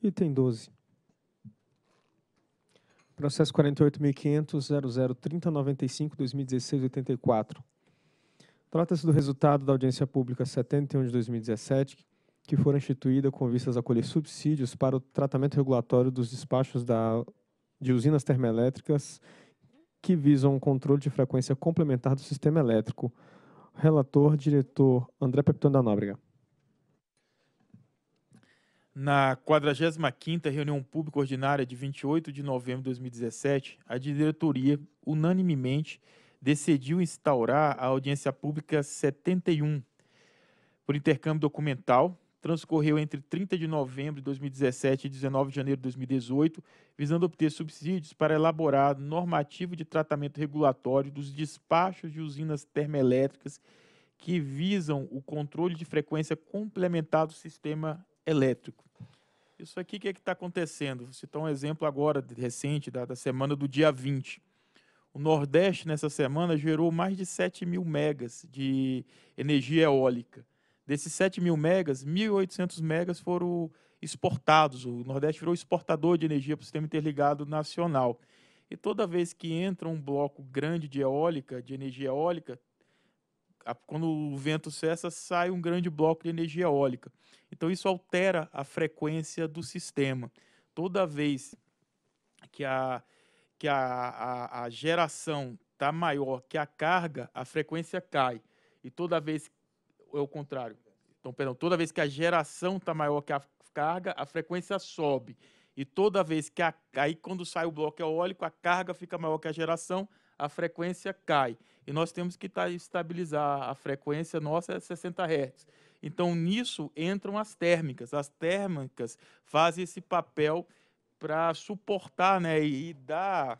Item 12. Processo 48.500.0030.95.2016.84. Trata-se do resultado da audiência pública 71 de 2017, que for instituída com vistas a colher subsídios para o tratamento regulatório dos despachos da, de usinas termoelétricas que visam um controle de frequência complementar do sistema elétrico. Relator, diretor André Pepitão da Nóbrega. Na 45ª reunião pública ordinária de 28 de novembro de 2017, a diretoria unanimemente decidiu instaurar a audiência pública 71 por intercâmbio documental. Transcorreu entre 30 de novembro de 2017 e 19 de janeiro de 2018, visando obter subsídios para elaborar normativo de tratamento regulatório dos despachos de usinas termoelétricas que visam o controle de frequência complementar do sistema elétrico isso aqui, o que é está acontecendo? Vou citar um exemplo agora, recente, da, da semana do dia 20. O Nordeste, nessa semana, gerou mais de 7 mil megas de energia eólica. Desses 7 mil megas, 1.800 megas foram exportados. O Nordeste virou exportador de energia para o sistema interligado nacional. E toda vez que entra um bloco grande de eólica, de energia eólica, quando o vento cessa, sai um grande bloco de energia eólica. Então isso altera a frequência do sistema. Toda vez que a, que a, a, a geração está maior que a carga, a frequência cai. E toda vez, é o contrário, então, perdão, toda vez que a geração está maior que a carga, a frequência sobe. E toda vez que a, aí quando sai o bloco eólico, a carga fica maior que a geração, a frequência cai e nós temos que tá, estabilizar a frequência nossa é 60 Hz. Então, nisso entram as térmicas. As térmicas fazem esse papel para suportar né, e, dar,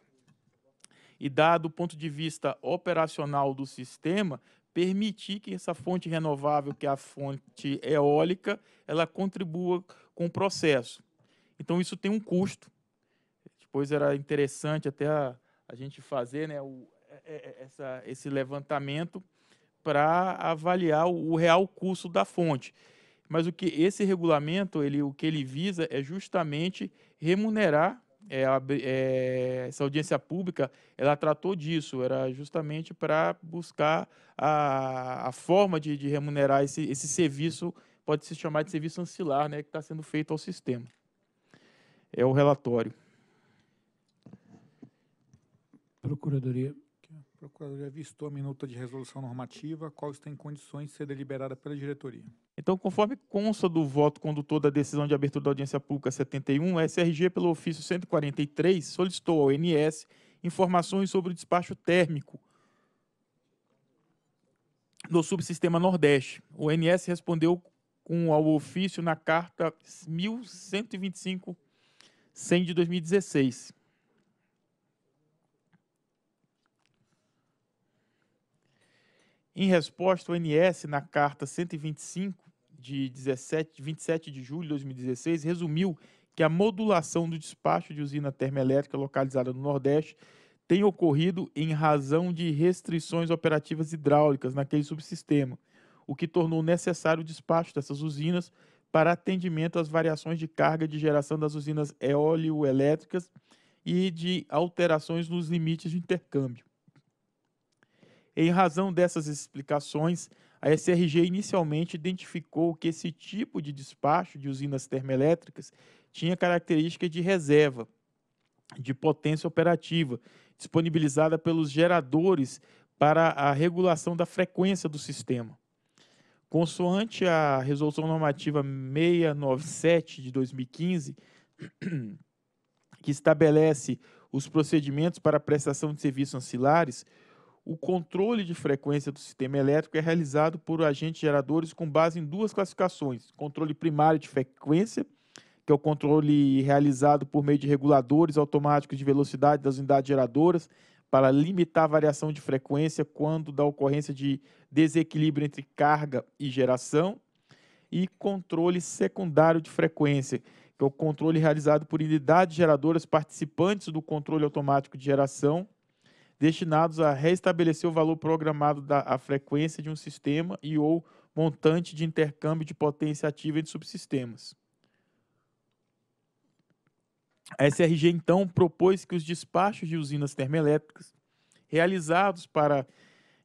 e dar, do ponto de vista operacional do sistema, permitir que essa fonte renovável, que é a fonte eólica, ela contribua com o processo. Então, isso tem um custo. Depois era interessante até a, a gente fazer né, o, é, é, é, essa, esse levantamento para avaliar o, o real custo da fonte. Mas o que esse regulamento, ele, o que ele visa é justamente remunerar é, é, essa audiência pública, ela tratou disso, era justamente para buscar a, a forma de, de remunerar esse, esse serviço, pode se chamar de serviço ancilar, né, que está sendo feito ao sistema. É o relatório. Procuradoria. Procuradoria avistou a minuta de resolução normativa, a qual está em condições de ser deliberada pela diretoria. Então, conforme consta do voto condutor da decisão de abertura da audiência pública 71, a SRG, pelo ofício 143, solicitou ao NS informações sobre o despacho térmico do subsistema Nordeste. O NS respondeu com ao ofício na carta 1125 100 de 2016. Em resposta, o NS, na carta 125 de 17, 27 de julho de 2016, resumiu que a modulação do despacho de usina termoelétrica localizada no Nordeste tem ocorrido em razão de restrições operativas hidráulicas naquele subsistema, o que tornou necessário o despacho dessas usinas para atendimento às variações de carga de geração das usinas eólico-elétricas e de alterações nos limites de intercâmbio. Em razão dessas explicações, a SRG inicialmente identificou que esse tipo de despacho de usinas termoelétricas tinha característica de reserva de potência operativa disponibilizada pelos geradores para a regulação da frequência do sistema. Consoante a Resolução Normativa 697 de 2015, que estabelece os procedimentos para a prestação de serviços ancilares, o controle de frequência do sistema elétrico é realizado por agentes geradores com base em duas classificações: controle primário de frequência, que é o controle realizado por meio de reguladores automáticos de velocidade das unidades geradoras para limitar a variação de frequência quando da ocorrência de desequilíbrio entre carga e geração, e controle secundário de frequência, que é o controle realizado por unidades geradoras participantes do controle automático de geração destinados a restabelecer o valor programado da frequência de um sistema e ou montante de intercâmbio de potência ativa entre subsistemas. A SRG, então, propôs que os despachos de usinas termoelétricas realizados para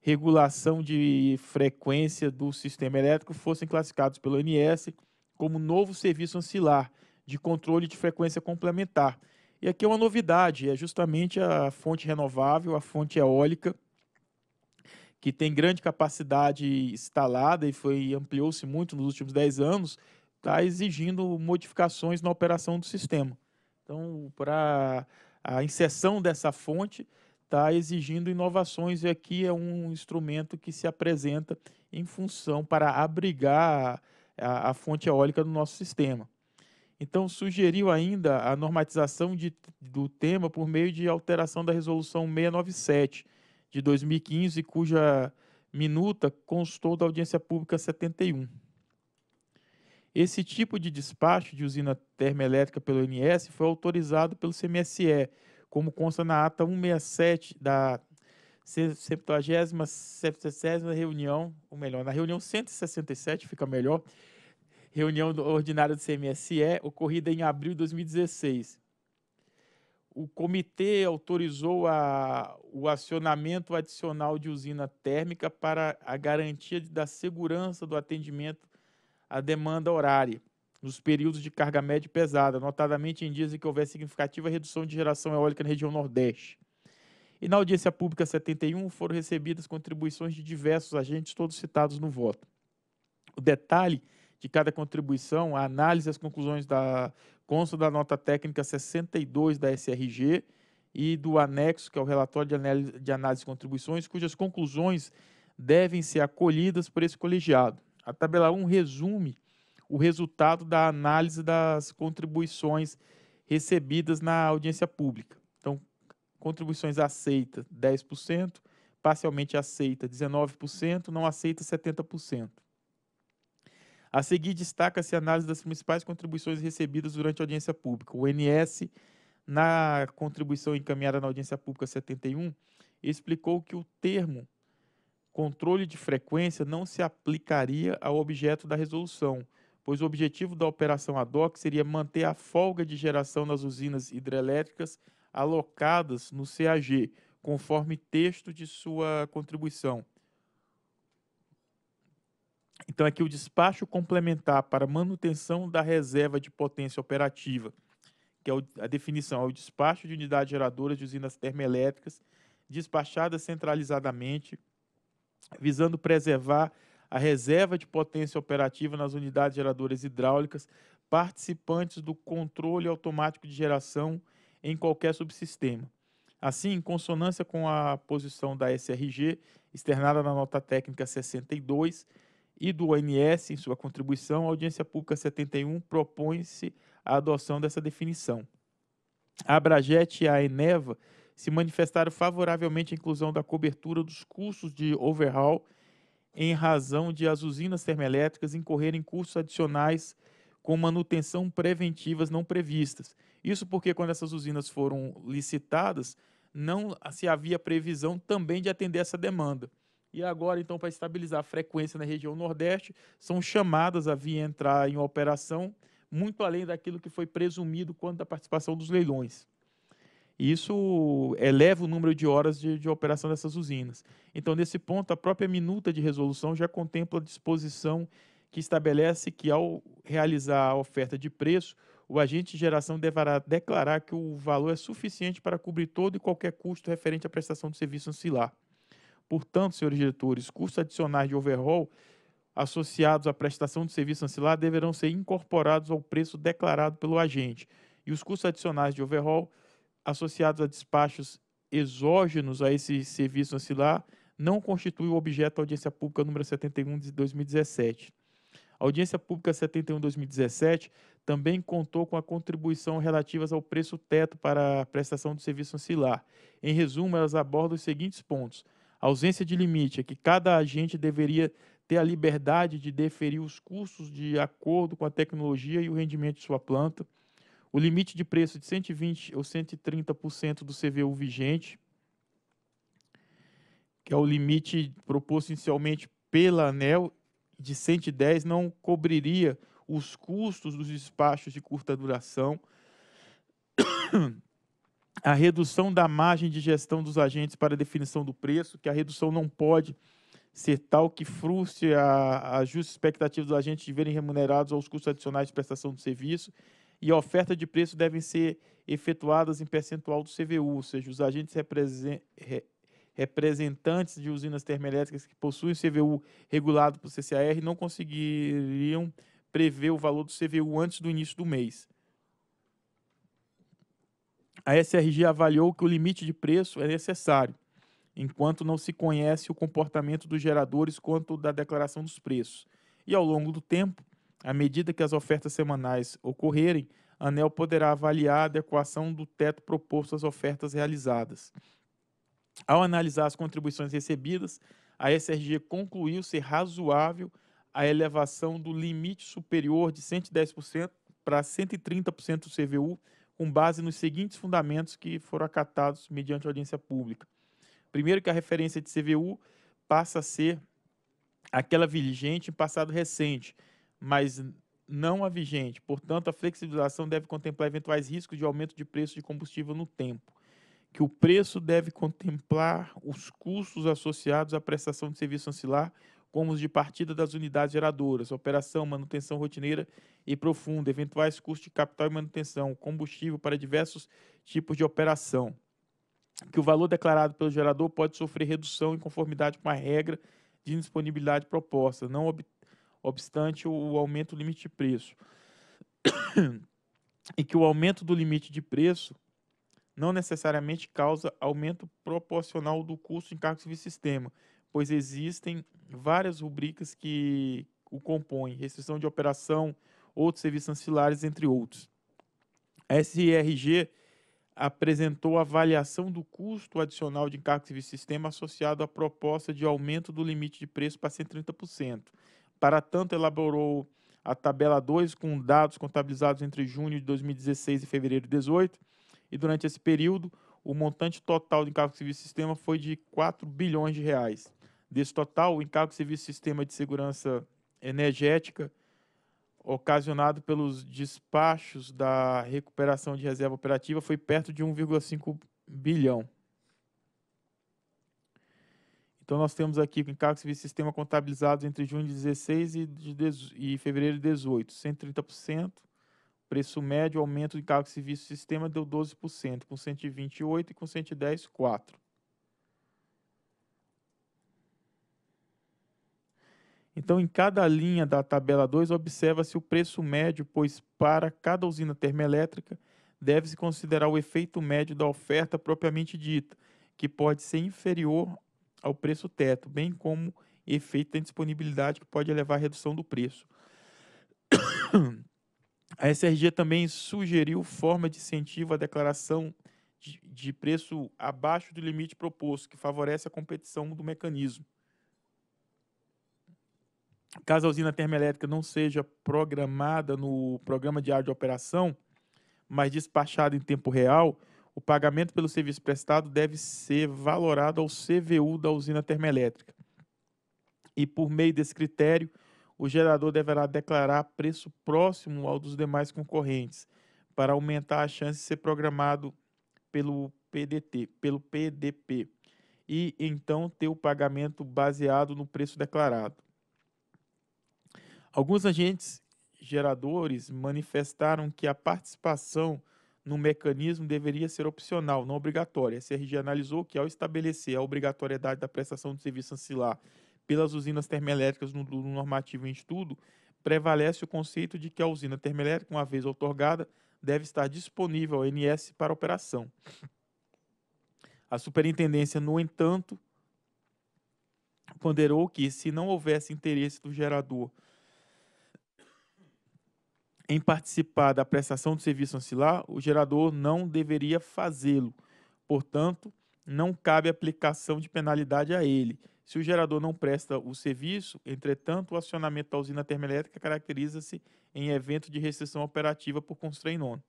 regulação de frequência do sistema elétrico fossem classificados pelo ANS como novo serviço ancilar de controle de frequência complementar, e aqui é uma novidade, é justamente a fonte renovável, a fonte eólica, que tem grande capacidade instalada e foi ampliou-se muito nos últimos 10 anos, está exigindo modificações na operação do sistema. Então, para a inserção dessa fonte, está exigindo inovações e aqui é um instrumento que se apresenta em função para abrigar a, a fonte eólica do nosso sistema. Então, sugeriu ainda a normatização de, do tema por meio de alteração da Resolução 697 de 2015, cuja minuta constou da audiência pública 71. Esse tipo de despacho de usina termoelétrica pelo INS foi autorizado pelo CMSE, como consta na ata 167 da 70 reunião, ou melhor, na reunião 167, fica melhor, reunião ordinária do CMSE, ocorrida em abril de 2016. O comitê autorizou a, o acionamento adicional de usina térmica para a garantia da segurança do atendimento à demanda horária nos períodos de carga média pesada, notadamente em dias em que houver significativa redução de geração eólica na região Nordeste. E na audiência pública 71 foram recebidas contribuições de diversos agentes, todos citados no voto. O detalhe de cada contribuição, a análise das conclusões da consta da nota técnica 62 da SRG e do anexo, que é o relatório de análise, de análise de contribuições, cujas conclusões devem ser acolhidas por esse colegiado. A tabela 1 resume o resultado da análise das contribuições recebidas na audiência pública. Então, contribuições aceitas 10%, parcialmente aceita 19%, não aceita 70%. A seguir, destaca-se a análise das principais contribuições recebidas durante a audiência pública. O NS, na contribuição encaminhada na audiência pública 71, explicou que o termo controle de frequência não se aplicaria ao objeto da resolução, pois o objetivo da operação ad hoc seria manter a folga de geração nas usinas hidrelétricas alocadas no CAG, conforme texto de sua contribuição. Então, aqui o despacho complementar para manutenção da reserva de potência operativa, que é a definição, é o despacho de unidades geradoras de usinas termoelétricas despachadas centralizadamente, visando preservar a reserva de potência operativa nas unidades geradoras hidráulicas participantes do controle automático de geração em qualquer subsistema. Assim, em consonância com a posição da SRG, externada na nota técnica 62, e do OMS em sua contribuição, a audiência pública 71 propõe-se a adoção dessa definição. A Abraget e a Eneva se manifestaram favoravelmente à inclusão da cobertura dos custos de overhaul em razão de as usinas termoelétricas incorrerem custos adicionais com manutenção preventivas não previstas. Isso porque quando essas usinas foram licitadas, não se havia previsão também de atender essa demanda. E agora, então, para estabilizar a frequência na região Nordeste, são chamadas a vir entrar em operação muito além daquilo que foi presumido quanto à participação dos leilões. Isso eleva o número de horas de, de, operação dessas usinas. Então, nesse ponto, a própria minuta de resolução já contempla a disposição que estabelece que, ao realizar a oferta de preço, o agente de geração deverá declarar que o valor é suficiente para cobrir todo e qualquer custo referente à prestação de serviço ancilar. Portanto, senhores diretores, custos adicionais de overhaul associados à prestação de serviço ancilar deverão ser incorporados ao preço declarado pelo agente, e os custos adicionais de overhaul associados a despachos exógenos a esse serviço ancilar não constituem o objeto da audiência pública número 71 de 2017. A audiência pública 71 de 2017 também contou com a contribuição relativas ao preço teto para a prestação de serviço ancilar. Em resumo, elas abordam os seguintes pontos: ausência de limite é que cada agente deveria ter a liberdade de deferir os custos de acordo com a tecnologia e o rendimento de sua planta. O limite de preço de 120 ou 130% do CVU vigente, que é o limite proposto inicialmente pela ANEL, de 110 não cobriria os custos dos despachos de curta duração a redução da margem de gestão dos agentes para definição do preço, que a redução não pode ser tal que frustre a, a justa expectativa dos agentes de verem remunerados aos custos adicionais de prestação do serviço e a oferta de preço devem ser efetuadas em percentual do CVU, ou seja, os agentes representantes de usinas termoelétricas que possuem CVU regulado por CCAR não conseguiriam prever o valor do CVU antes do início do mês a SRG avaliou que o limite de preço é necessário, enquanto não se conhece o comportamento dos geradores quanto da declaração dos preços. E ao longo do tempo, à medida que as ofertas semanais ocorrerem, a ANEL poderá avaliar a adequação do teto proposto às ofertas realizadas. Ao analisar as contribuições recebidas, a SRG concluiu ser razoável a elevação do limite superior de 110% para 130% do CVU com base nos seguintes fundamentos que foram acatados mediante audiência pública. Primeiro, que a referência de CVU passa a ser aquela vigente em passado recente, mas não a vigente. Portanto, a flexibilização deve contemplar eventuais riscos de aumento de preço de combustível no tempo. Que o preço deve contemplar os custos associados à prestação de serviço ancilar como os de partida das unidades geradoras, operação, manutenção rotineira e profunda, eventuais custos de capital e manutenção, combustível para diversos tipos de operação, que o valor declarado pelo gerador pode sofrer redução em conformidade com a regra de indisponibilidade proposta, não ob obstante o aumento do limite de preço. e que o aumento do limite de preço não necessariamente causa aumento proporcional do custo em cargos de sistema, pois existem várias rubricas que o compõem, restrição de operação, outros serviços ancilares, entre outros. A SRG apresentou avaliação do custo adicional de encargo de serviço sistema associado à proposta de aumento do limite de preço para 130%. Para tanto, elaborou a tabela 2 com dados contabilizados entre junho de 2016 e fevereiro de 2018, e durante esse período, o montante total de encargo de serviço sistema foi de 4 bilhões de reais desse total, o encargo que se sistema de segurança energética ocasionado pelos despachos da recuperação de reserva operativa foi perto de 1,5 bilhão. Então nós temos aqui o encargo de sistema contabilizados entre junho de 16 e, de, e fevereiro de 18, 130%. Preço médio, aumento do encargo de serviço sistema deu 12%, com 128 e com 110, 4. Então, em cada linha da tabela 2, observa-se o preço médio, pois para cada usina termoelétrica deve-se considerar o efeito médio da oferta propriamente dita, que pode ser inferior ao preço teto, bem como efeito da disponibilidade, que pode elevar a redução do preço. A SRG também sugeriu forma de incentivo à declaração de, de preço abaixo do limite proposto, que favorece a competição do mecanismo caso a usina termoelétrica não seja programada no programa diário de operação, mas despachada em tempo real, o pagamento pelo serviço prestado deve ser valorado ao CVU da usina termoelétrica. E por meio desse critério, o gerador deverá declarar preço próximo ao dos demais concorrentes, para aumentar a chance de ser programado pelo PDT, pelo PDP, e então ter o pagamento baseado no preço declarado. Alguns agentes geradores manifestaram que a participação no mecanismo deveria ser opcional, não obrigatória. A CRG analisou que, ao estabelecer a obrigatoriedade da prestação de serviço ancilar pelas usinas termoelétricas no, no normativo em estudo, prevalece o conceito de que a usina termoelétrica, uma vez otorgada, deve estar disponível ao NS para operação. A superintendência, no entanto, ponderou que, se não houvesse interesse do gerador em participar da prestação do serviço ancilar, o gerador não deveria fazê-lo. Portanto, não cabe aplicação de penalidade a ele. Se o gerador não presta o serviço, entretanto, o acionamento da usina termoelétrica caracteriza-se em evento de restrição operativa por constrainone.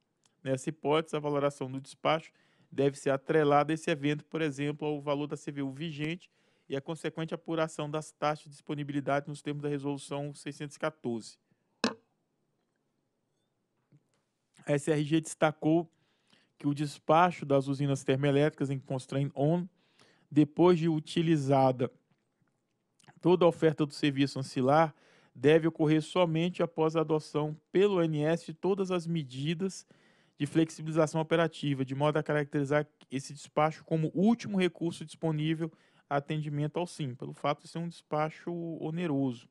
Nessa hipótese, a valoração do despacho deve ser atrelada a esse evento, por exemplo, ao valor da CVU vigente e a consequente apuração das taxas de disponibilidade nos termos da Resolução 614. A SRG destacou que o despacho das usinas termoelétricas em constraint on, depois de utilizada toda a oferta do serviço ancilar, deve ocorrer somente após a adoção pelo ONS de todas as medidas de flexibilização operativa, de modo a caracterizar esse despacho como último recurso disponível a atendimento ao SIM, pelo fato de ser um despacho oneroso.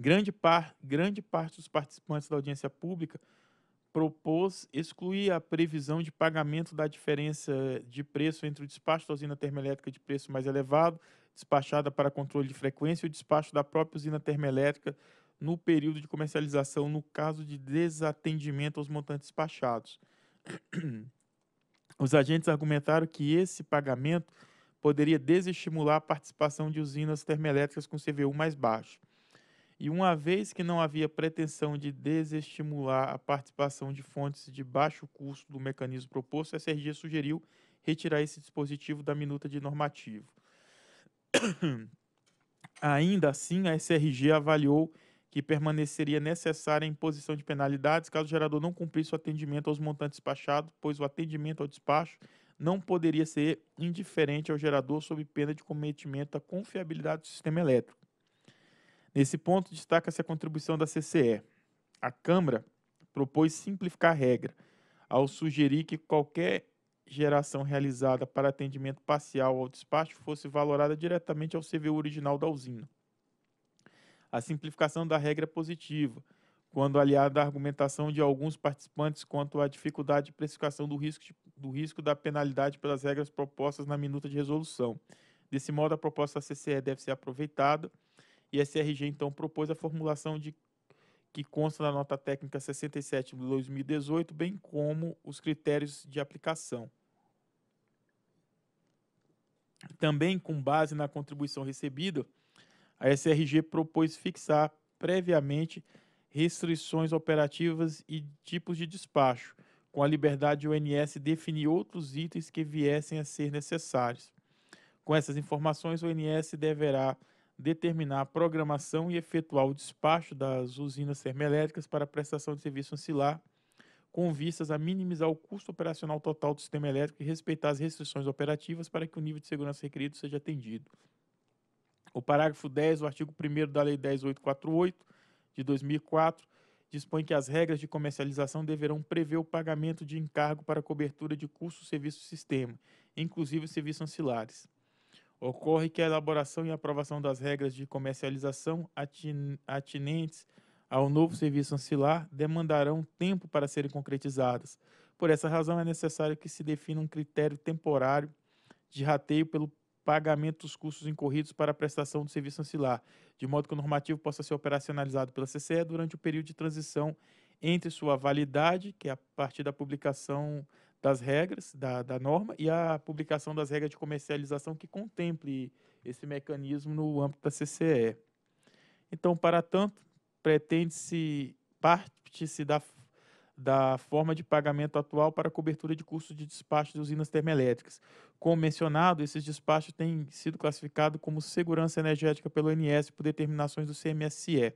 Grande, par, grande parte dos participantes da audiência pública propôs excluir a previsão de pagamento da diferença de preço entre o despacho da usina termoelétrica de preço mais elevado, despachada para controle de frequência, e o despacho da própria usina termoelétrica no período de comercialização, no caso de desatendimento aos montantes despachados. Os agentes argumentaram que esse pagamento poderia desestimular a participação de usinas termoelétricas com CVU mais baixo. E uma vez que não havia pretensão de desestimular a participação de fontes de baixo custo do mecanismo proposto, a SRG sugeriu retirar esse dispositivo da minuta de normativo. Ainda assim, a SRG avaliou que permaneceria necessária a imposição de penalidades caso o gerador não cumprisse o atendimento aos montantes despachados, pois o atendimento ao despacho não poderia ser indiferente ao gerador sob pena de cometimento à confiabilidade do sistema elétrico. Nesse ponto, destaca-se a contribuição da CCE. A Câmara propôs simplificar a regra, ao sugerir que qualquer geração realizada para atendimento parcial ao despacho fosse valorada diretamente ao CVU original da usina. A simplificação da regra é positiva, quando aliada à argumentação de alguns participantes quanto à dificuldade de precificação do risco, de, do risco da penalidade pelas regras propostas na minuta de resolução. Desse modo, a proposta da CCE deve ser aproveitada e a CRG então propôs a formulação de que consta na nota técnica 67 de 2018, bem como os critérios de aplicação. Também com base na contribuição recebida, a SRG propôs fixar previamente restrições operativas e tipos de despacho, com a liberdade de ONS definir outros itens que viessem a ser necessários. Com essas informações, o ONS deverá determinar a programação e efetuar o despacho das usinas termoelétricas para prestação de serviço ancilar, com vistas a minimizar o custo operacional total do sistema elétrico e respeitar as restrições operativas para que o nível de segurança requerido seja atendido. O parágrafo 10 do artigo 1 da Lei 10.848, de 2004, dispõe que as regras de comercialização deverão prever o pagamento de encargo para cobertura de custos serviços do sistema, inclusive serviços ancilares. Ocorre que a elaboração e aprovação das regras de comercialização atinentes ao novo serviço ancilar demandarão tempo para serem concretizadas. Por essa razão, é necessário que se defina um critério temporário de rateio pelo pagamento dos custos incorridos para a prestação do serviço ancilar, de modo que o normativo possa ser operacionalizado pela CCE durante o período de transição entre sua validade, que é a partir da publicação das regras, da, da norma, e a publicação das regras de comercialização que contemple esse mecanismo no âmbito da CCE. Então, para tanto, pretende-se parte-se da, da forma de pagamento atual para cobertura de custos de despacho de usinas termoelétricas. Como mencionado, esses despachos têm sido classificados como segurança energética pelo ONS por determinações do CMSE.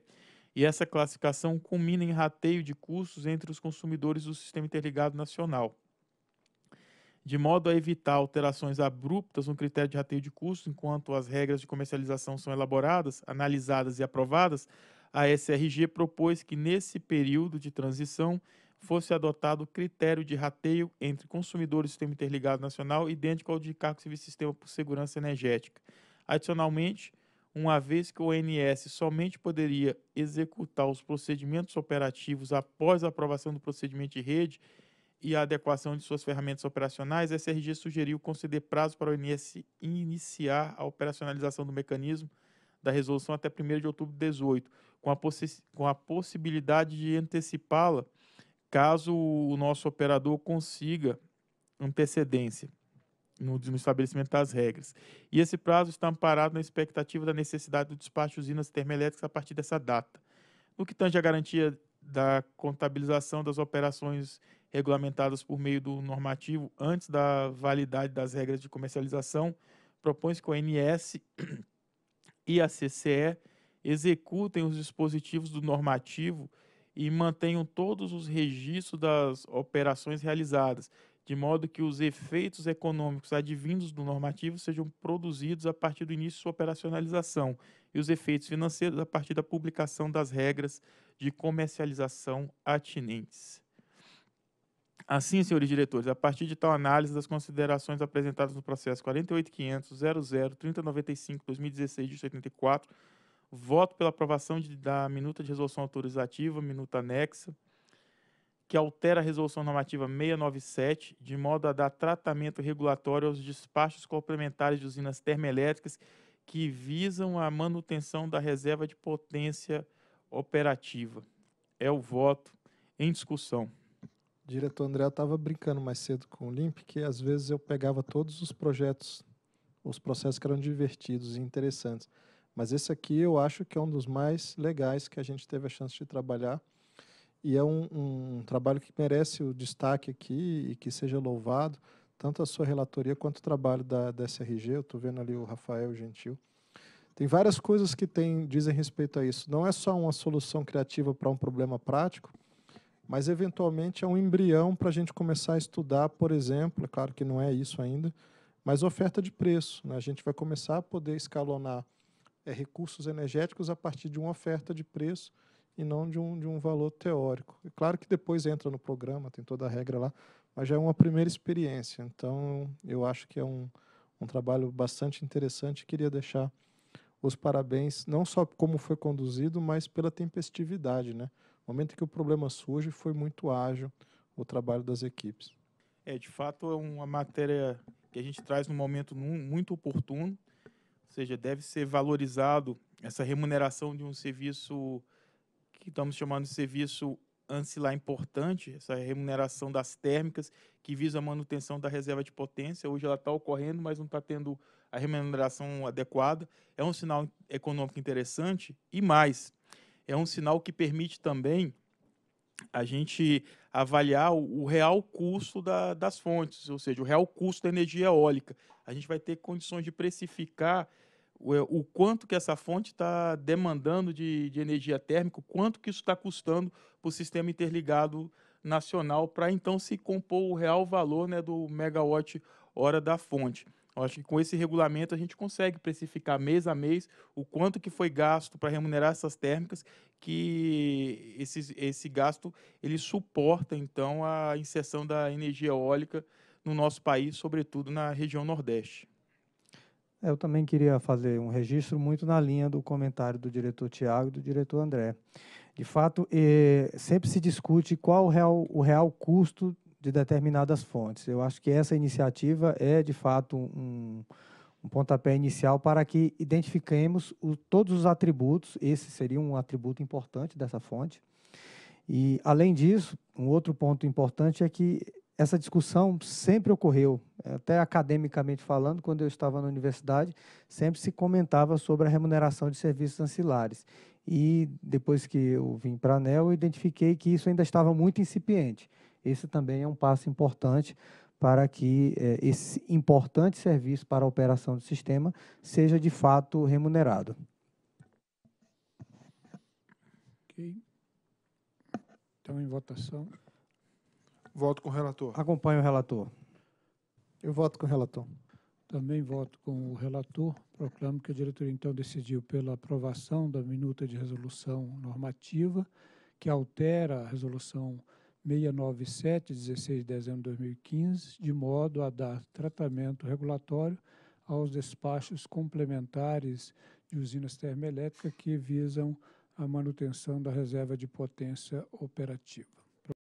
E essa classificação culmina em rateio de custos entre os consumidores do Sistema Interligado Nacional de modo a evitar alterações abruptas no critério de rateio de custo, enquanto as regras de comercialização são elaboradas, analisadas e aprovadas, a SRG propôs que nesse período de transição fosse adotado o critério de rateio entre consumidores do Sistema Interligado Nacional, idêntico ao de Cargo Serviço Sistema por Segurança Energética. Adicionalmente, uma vez que o ONS somente poderia executar os procedimentos operativos após a aprovação do procedimento de rede e a adequação de suas ferramentas operacionais, a SRG sugeriu conceder prazo para o INS iniciar a operacionalização do mecanismo da resolução até 1 de outubro de 2018, com a, com a possibilidade de antecipá-la caso o nosso operador consiga antecedência no, no estabelecimento das regras. E esse prazo está amparado na expectativa da necessidade do despacho de usinas termoelétricas a partir dessa data. No que tange à garantia da contabilização das operações regulamentadas por meio do normativo antes da validade das regras de comercialização, propõe-se que o ANS e a CCE executem os dispositivos do normativo e mantenham todos os registros das operações realizadas, de modo que os efeitos econômicos advindos do normativo sejam produzidos a partir do início de sua operacionalização e os efeitos financeiros a partir da publicação das regras de comercialização atinentes. Assim, senhores diretores, a partir de tal análise das considerações apresentadas no processo 48.500.00.3095.2016-84, voto pela aprovação de, da minuta de resolução autorizativa, minuta anexa, que altera a resolução normativa 697, de modo a dar tratamento regulatório aos despachos complementares de usinas termoelétricas que visam a manutenção da reserva de potência operativa. É o voto em discussão diretor André estava brincando mais cedo com o Limp, que às vezes eu pegava todos os projetos, os processos que eram divertidos e interessantes. Mas esse aqui eu acho que é um dos mais legais que a gente teve a chance de trabalhar. E é um, um trabalho que merece o destaque aqui e que seja louvado, tanto a sua relatoria quanto o trabalho da, da SRG. Eu estou vendo ali o Rafael Gentil. Tem várias coisas que tem, dizem respeito a isso. Não é só uma solução criativa para um problema prático, mas eventualmente é um embrião para a gente começar a estudar, por exemplo, é claro que não é isso ainda, mas oferta de preço. Né? A gente vai começar a poder escalonar é, recursos energéticos a partir de uma oferta de preço e não de um, de um valor teórico. É claro que depois entra no programa, tem toda a regra lá, mas já é uma primeira experiência. Então, eu acho que é um, um trabalho bastante interessante. Queria deixar os parabéns, não só como foi conduzido, mas pela tempestividade, né? momento em que o problema surge, foi muito ágil o trabalho das equipes. É, de fato, é uma matéria que a gente traz num momento muito oportuno, ou seja, deve ser valorizado essa remuneração de um serviço que estamos chamando de serviço ancilar importante, essa remuneração das térmicas, que visa a manutenção da reserva de potência. Hoje ela está ocorrendo, mas não está tendo a remuneração adequada. É um sinal econômico interessante e mais é um sinal que permite também a gente avaliar o, real custo da, das fontes, ou seja, o real custo da energia eólica. A gente vai ter condições de precificar o, o quanto que essa fonte está demandando de, de energia térmica, o quanto que isso está custando para o sistema interligado nacional, para então se compor o real valor né, do megawatt hora da fonte. Eu acho que com esse regulamento a gente consegue precificar mês a mês o quanto que foi gasto para remunerar essas térmicas, que esse, esse gasto ele suporta então a inserção da energia eólica no nosso país, sobretudo na região Nordeste. É, eu também queria fazer um registro muito na linha do comentário do diretor Tiago e do diretor André. De fato, eh, sempre se discute qual o real, o real custo de determinadas fontes. Eu acho que essa iniciativa é, de fato, um, um pontapé inicial para que identifiquemos o, todos os atributos, esse seria um atributo importante dessa fonte. E, além disso, um outro ponto importante é que essa discussão sempre ocorreu, até academicamente falando, quando eu estava na universidade, sempre se comentava sobre a remuneração de serviços ancilares. E depois que eu vim para a ANEL, eu identifiquei que isso ainda estava muito incipiente. Esse também é um passo importante para que eh, esse importante serviço para a operação do sistema seja de fato remunerado. Ok. Então, em votação. Voto com o relator. Acompanho o relator. Eu voto com o relator. Também voto com o relator. Proclamo que a diretoria, então, decidiu pela aprovação da minuta de resolução normativa, que altera a resolução normativa 697, 16 de dezembro de 2015, de modo a dar tratamento regulatório aos despachos complementares de usinas termoelétricas que visam a manutenção da reserva de potência operativa.